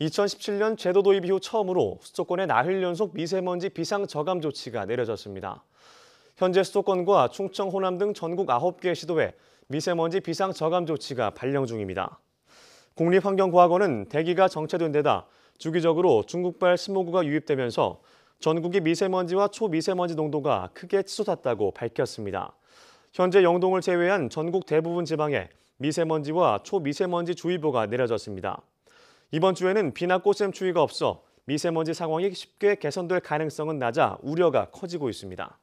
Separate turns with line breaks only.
2017년 제도 도입 이후 처음으로 수도권에 나흘 연속 미세먼지 비상 저감 조치가 내려졌습니다. 현재 수도권과 충청, 호남 등 전국 9개 시도에 미세먼지 비상 저감 조치가 발령 중입니다. 국립환경과학원은 대기가 정체된 데다 주기적으로 중국발 스모그가 유입되면서 전국의 미세먼지와 초미세먼지 농도가 크게 치솟았다고 밝혔습니다. 현재 영동을 제외한 전국 대부분 지방에 미세먼지와 초미세먼지 주의보가 내려졌습니다. 이번 주에는 비나 꽃샘 추위가 없어 미세먼지 상황이 쉽게 개선될 가능성은 낮아 우려가 커지고 있습니다.